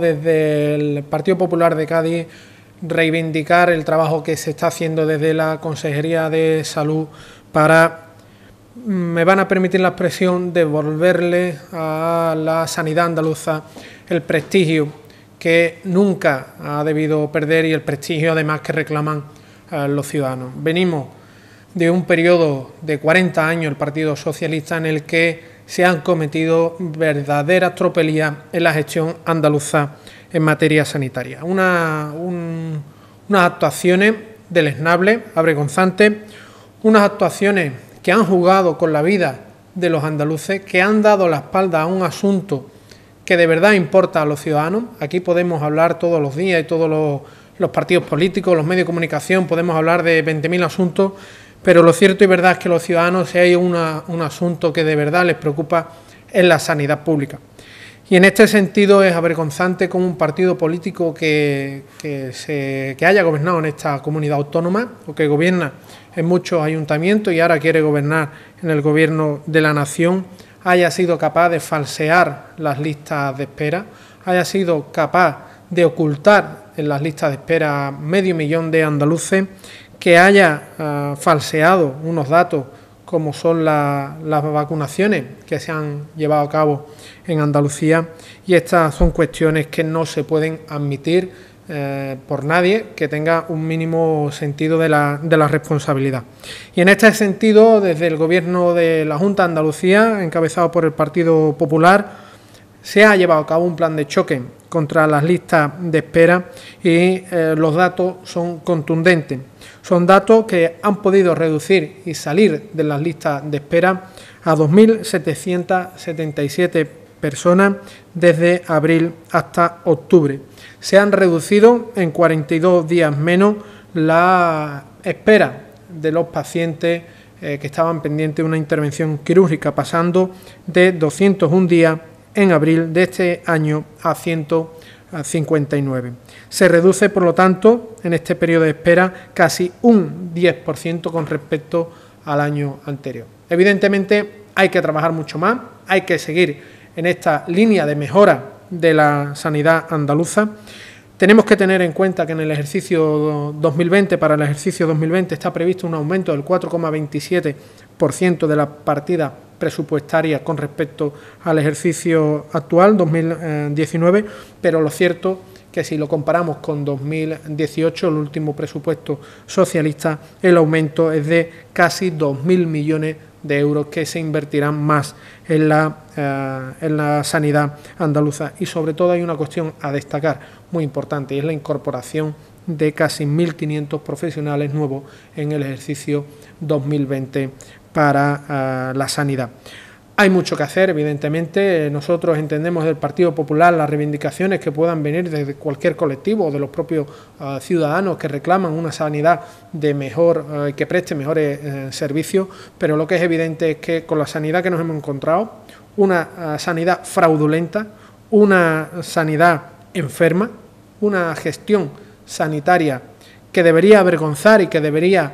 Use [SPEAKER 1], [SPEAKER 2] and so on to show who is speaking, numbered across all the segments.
[SPEAKER 1] desde el Partido Popular de Cádiz reivindicar el trabajo que se está haciendo desde la Consejería de Salud para, mm, me van a permitir la expresión, devolverle a la sanidad andaluza el prestigio que nunca ha debido perder y el prestigio además que reclaman eh, los ciudadanos. Venimos de un periodo de 40 años, el Partido Socialista, en el que se han cometido verdaderas tropelías en la gestión andaluza en materia sanitaria. Una, unas actuaciones deleznables, avergonzantes, unas actuaciones que han jugado con la vida de los andaluces, que han dado la espalda a un asunto que de verdad importa a los ciudadanos. Aquí podemos hablar todos los días y todos los, los partidos políticos, los medios de comunicación, podemos hablar de 20.000 asuntos, pero lo cierto y verdad es que los ciudadanos, hay un asunto que de verdad les preocupa, es la sanidad pública. Y en este sentido es avergonzante como un partido político que, que haya gobernado en esta comunidad autónoma o que gobierna en muchos ayuntamientos y ahora quiere gobernar en el gobierno de la nación, haya sido capaz de falsear las listas de espera, haya sido capaz de ocultar en las listas de espera medio millón de andaluces que haya ah, falseado unos datos como son las vacunaciones que se han llevado a cabo en Andalucía y estas son cuestiones que no se pueden admitir eh, por nadie que tenga un mínimo sentido de la, de la responsabilidad. Y en este sentido, desde el Gobierno de la Junta de Andalucía, encabezado por el Partido Popular, se ha llevado a cabo un plan de choque contra las listas de espera y eh, los datos son contundentes. Son datos que han podido reducir y salir de las listas de espera a 2.777 personas desde abril hasta octubre. Se han reducido en 42 días menos la espera de los pacientes eh, que estaban pendientes de una intervención quirúrgica, pasando de 201 días en abril de este año a 159. Se reduce, por lo tanto, en este periodo de espera casi un 10% con respecto al año anterior. Evidentemente hay que trabajar mucho más, hay que seguir en esta línea de mejora de la sanidad andaluza. Tenemos que tener en cuenta que en el ejercicio 2020, para el ejercicio 2020, está previsto un aumento del 4,27% de la partida presupuestaria con respecto al ejercicio actual, 2019, pero lo cierto que si lo comparamos con 2018, el último presupuesto socialista, el aumento es de casi 2.000 millones de euros que se invertirán más en la, eh, en la sanidad andaluza. Y sobre todo hay una cuestión a destacar muy importante y es la incorporación de casi 1.500 profesionales nuevos en el ejercicio 2020 para ah, la sanidad. Hay mucho que hacer, evidentemente. Nosotros entendemos del Partido Popular las reivindicaciones que puedan venir de cualquier colectivo o de los propios ah, ciudadanos que reclaman una sanidad de mejor, ah, que preste mejores eh, servicios, pero lo que es evidente es que con la sanidad que nos hemos encontrado, una sanidad fraudulenta, una sanidad enferma, una gestión sanitaria que debería avergonzar y que debería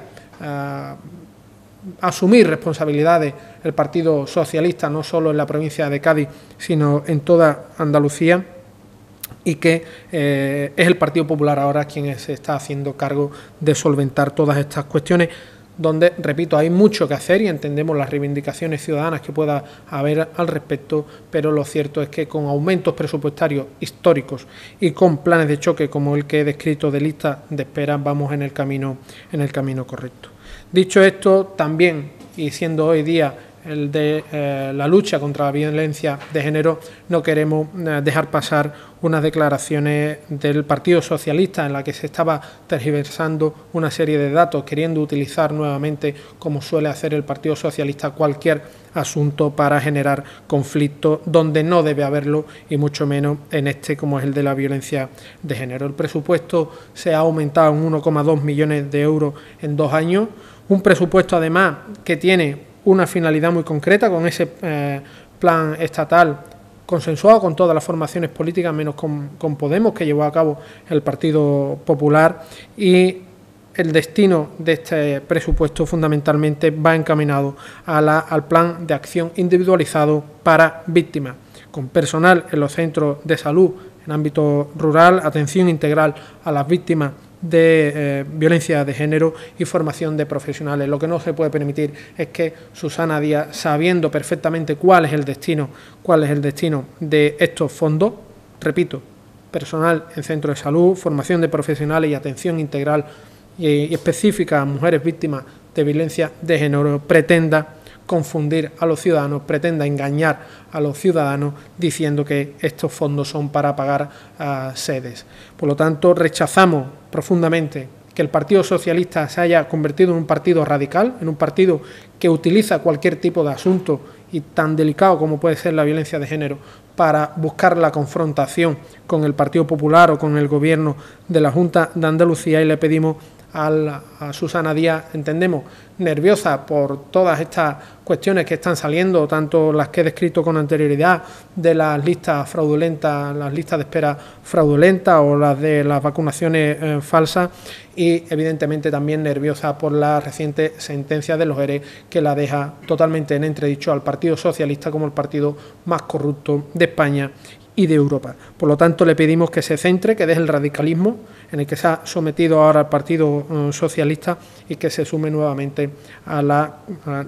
[SPEAKER 1] asumir responsabilidades el Partido Socialista, no solo en la provincia de Cádiz, sino en toda Andalucía, y que eh, es el Partido Popular ahora quien se está haciendo cargo de solventar todas estas cuestiones donde, repito, hay mucho que hacer y entendemos las reivindicaciones ciudadanas que pueda haber al respecto, pero lo cierto es que con aumentos presupuestarios históricos y con planes de choque como el que he descrito de lista de espera, vamos en el camino, en el camino correcto. Dicho esto, también, y siendo hoy día el de eh, la lucha contra la violencia de género, no queremos eh, dejar pasar unas declaraciones del Partido Socialista en la que se estaba tergiversando una serie de datos, queriendo utilizar nuevamente, como suele hacer el Partido Socialista, cualquier asunto para generar conflicto donde no debe haberlo y mucho menos en este como es el de la violencia de género. El presupuesto se ha aumentado en 1,2 millones de euros en dos años, un presupuesto además que tiene una finalidad muy concreta con ese eh, plan estatal consensuado con todas las formaciones políticas, menos con, con Podemos, que llevó a cabo el Partido Popular, y el destino de este presupuesto fundamentalmente va encaminado a al plan de acción individualizado para víctimas, con personal en los centros de salud en ámbito rural, atención integral a las víctimas de eh, violencia de género y formación de profesionales. Lo que no se puede permitir es que Susana Díaz, sabiendo perfectamente cuál es el destino, cuál es el destino de estos fondos, repito, personal en centro de salud, formación de profesionales y atención integral y específica a mujeres víctimas de violencia de género, pretenda confundir a los ciudadanos, pretenda engañar a los ciudadanos diciendo que estos fondos son para pagar ah, sedes. Por lo tanto, rechazamos profundamente que el Partido Socialista se haya convertido en un partido radical, en un partido que utiliza cualquier tipo de asunto y tan delicado como puede ser la violencia de género para buscar la confrontación con el Partido Popular o con el Gobierno de la Junta de Andalucía y le pedimos a Susana Díaz, entendemos, nerviosa por todas estas cuestiones que están saliendo, tanto las que he descrito con anterioridad de las listas fraudulentas, las listas de espera fraudulentas o las de las vacunaciones eh, falsas y evidentemente también nerviosa por la reciente sentencia de los ERE que la deja totalmente en entredicho al Partido Socialista como el partido más corrupto de España y de Europa. Por lo tanto, le pedimos que se centre, que deje el radicalismo en el que se ha sometido ahora el Partido mm, Socialista y que se sume nuevamente a la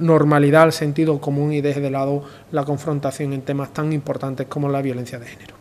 [SPEAKER 1] normalidad, al sentido común y deje de lado la confrontación en temas tan importantes como la violencia de género.